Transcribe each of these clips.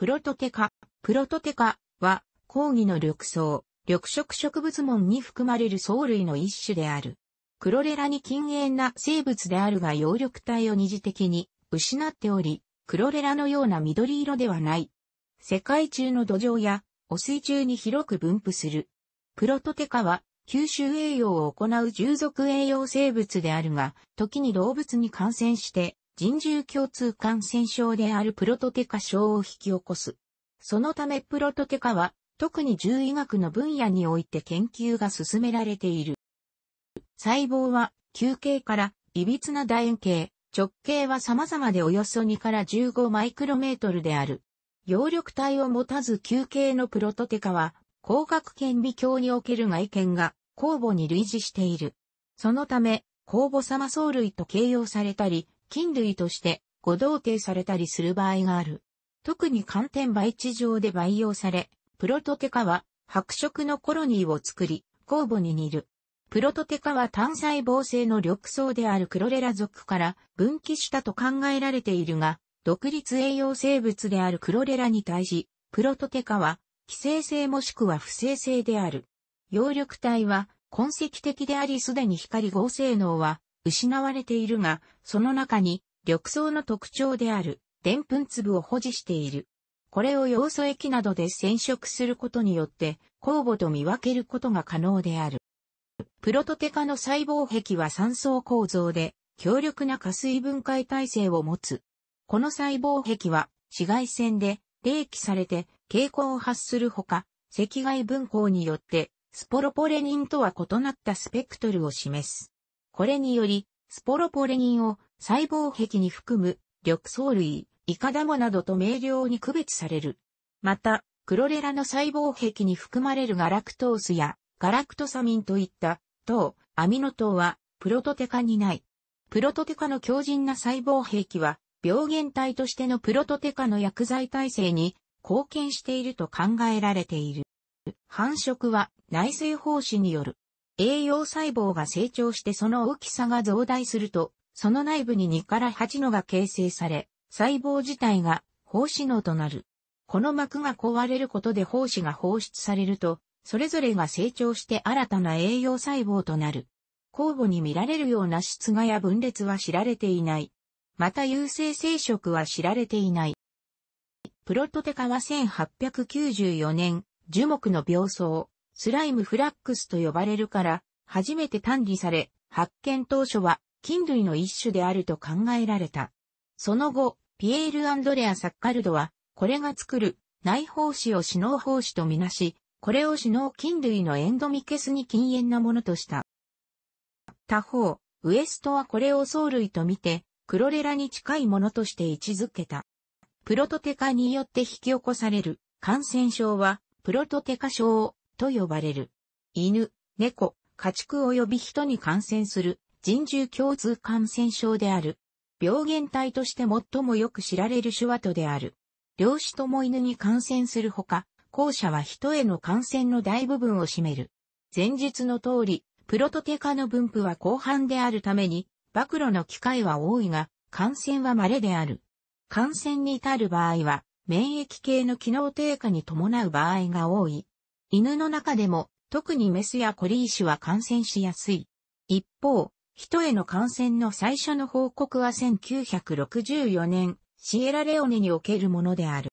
プロトテカ。プロトテカは、抗議の緑藻、緑色植物門に含まれる藻類の一種である。クロレラに禁煙な生物であるが葉緑体を二次的に失っており、クロレラのような緑色ではない。世界中の土壌や汚水中に広く分布する。プロトテカは吸収栄養を行う従属栄養生物であるが、時に動物に感染して人獣共通感染症であるプロトテカ症を引き起こす。そのためプロトテカは、特に獣医学の分野において研究が進められている。細胞は、球形から、歪な楕円形、直径は様々でおよそ2から15マイクロメートルである。葉緑体を持たず球形のプロトテカは、光学顕微鏡における外見が酵母に類似している。そのため、酵母様マ藻類と形容されたり、菌類として誤同定されたりする場合がある。特に寒天培地上で培養され、プロトテカは白色のコロニーを作り、酵母に似る。プロトテカは単細胞性の緑藻であるクロレラ属から分岐したと考えられているが、独立栄養生物であるクロレラに対し、プロトテカは寄生性もしくは不正性である。葉緑体は痕跡的でありすでに光合成能は失われているが、その中に緑藻の特徴である、でんぷん粒を保持している。これを要素液などで染色することによって、酵母と見分けることが可能である。プロトテカの細胞壁は三層構造で、強力な加水分解体制を持つ。この細胞壁は、紫外線で、冷気されて、蛍光を発するほか、赤外分光によって、スポロポレニンとは異なったスペクトルを示す。これにより、スポロポレニンを細胞壁に含む緑藻類、イカダモなどと明瞭に区別される。また、クロレラの細胞壁に含まれるガラクトースやガラクトサミンといった糖、アミノ糖はプロトテカにない。プロトテカの強靭な細胞壁は病原体としてのプロトテカの薬剤耐性に貢献していると考えられている。繁殖は内製胞子による。栄養細胞が成長してその大きさが増大すると、その内部に2から8のが形成され、細胞自体が胞子脳となる。この膜が壊れることで胞子が放出されると、それぞれが成長して新たな栄養細胞となる。酵母に見られるような質がや分裂は知られていない。また有性生殖は知られていない。プロトテカは1894年、樹木の病巣、スライムフラックスと呼ばれるから、初めて単理され、発見当初は菌類の一種であると考えられた。その後、ピエール・アンドレア・サッカルドは、これが作る内胞子を死脳胞子とみなし、これを死脳菌類のエンドミケスに禁煙なものとした。他方、ウエストはこれを藻類とみて、クロレラに近いものとして位置づけた。プロトテカによって引き起こされる感染症は、プロトテカ症をと呼ばれる。犬、猫、家畜及び人に感染する人獣共通感染症である。病原体として最もよく知られる手話とである。両子とも犬に感染するほか、後者は人への感染の大部分を占める。前述の通り、プロトテカの分布は広範であるために、暴露の機会は多いが、感染は稀である。感染に至る場合は、免疫系の機能低下に伴う場合が多い。犬の中でも、特にメスやコリー種は感染しやすい。一方、人への感染の最初の報告は1964年、シエラレオネにおけるものである。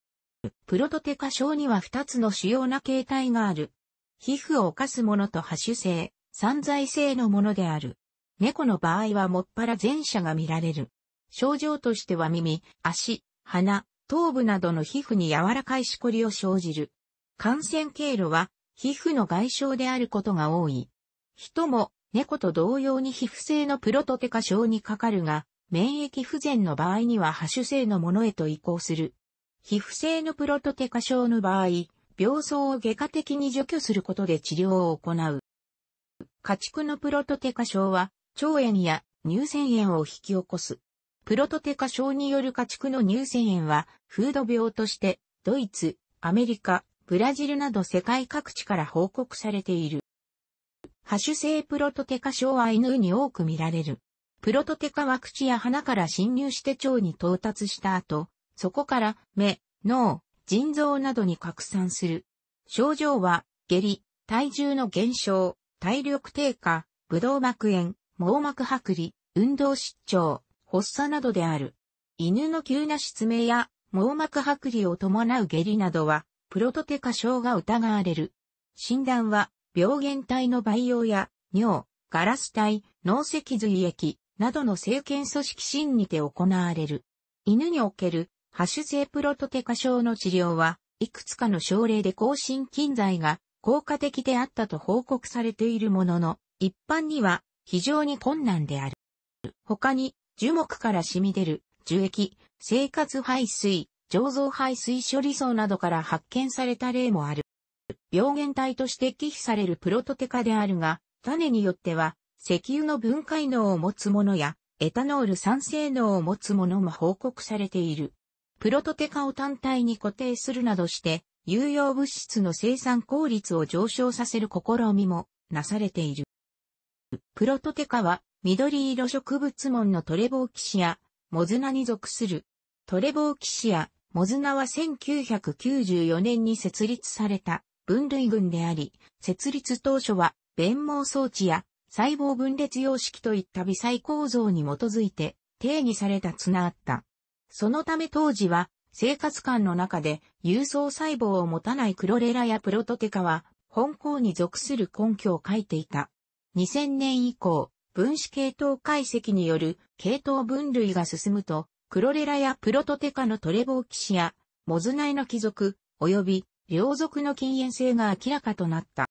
プロトテカ症には2つの主要な形態がある。皮膚を犯すものと破種性、散在性のものである。猫の場合はもっぱら前者が見られる。症状としては耳、足、鼻、頭部などの皮膚に柔らかいしこりを生じる。感染経路は皮膚の外傷であることが多い。人も猫と同様に皮膚性のプロトテカ症にかかるが、免疫不全の場合には発種性のものへと移行する。皮膚性のプロトテカ症の場合、病巣を外科的に除去することで治療を行う。家畜のプロトテカ症は、腸炎や乳腺炎を引き起こす。プロトテカ症による家畜の乳腺炎は、フード病として、ドイツ、アメリカ、ブラジルなど世界各地から報告されている。ハシュ性プロトテカ症は犬に多く見られる。プロトテカは口や鼻から侵入して腸に到達した後、そこから目、脳、腎臓などに拡散する。症状は、下痢、体重の減少、体力低下、ブドウ膜炎、網膜剥離、運動失調、発作などである。犬の急な失明や網膜剥離を伴う下痢などは、プロトテカ症が疑われる。診断は、病原体の培養や、尿、ガラス体、脳脊髄液などの生検組織診にて行われる。犬における、ハッシュ性プロトテカ症の治療は、いくつかの症例で抗心菌剤が効果的であったと報告されているものの、一般には非常に困難である。他に、樹木から染み出る樹液、生活排水、醸造排水処理層などから発見された例もある。病原体として寄付されるプロトテカであるが、種によっては、石油の分解能を持つものや、エタノール酸性能を持つものも報告されている。プロトテカを単体に固定するなどして、有用物質の生産効率を上昇させる試みもなされている。プロトテカは緑色植物門のトレボーキシア、モズナに属する。トレボーキシア、モズナは1994年に設立された分類群であり、設立当初は弁毛装置や細胞分裂様式といった微細構造に基づいて定義された綱あった。そのため当時は生活感の中で有層細胞を持たないクロレラやプロトテカは本校に属する根拠を書いていた。2000年以降、分子系統解析による系統分類が進むと、クロレラやプロトテカのトレボーキシや、モズナイの貴族、及び、両族の禁煙性が明らかとなった。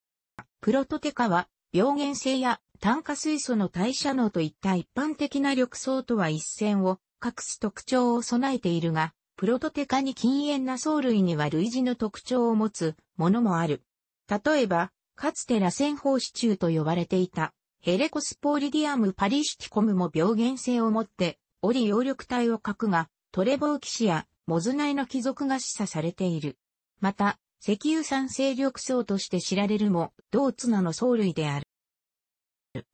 プロトテカは、病原性や炭化水素の代謝能といった一般的な緑藻とは一線を隠す特徴を備えているが、プロトテカに禁煙な藻類には類似の特徴を持つものもある。例えば、かつて螺旋胞子中と呼ばれていたヘレコスポーリディアムパリシティコムも病原性を持って折葉緑体を書くが、トレボー騎士やモズナイの貴族が示唆されている。また、石油産勢力層として知られるも、同綱の藻類である。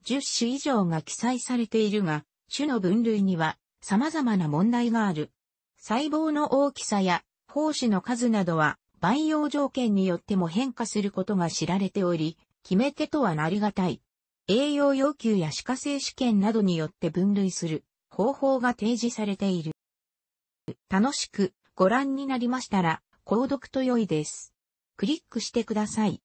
10種以上が記載されているが、種の分類には様々な問題がある。細胞の大きさや胞子の数などは培養条件によっても変化することが知られており、決め手とはなりがたい。栄養要求や歯科性試験などによって分類する。方法が提示されている。楽しくご覧になりましたら、購読と良いです。クリックしてください。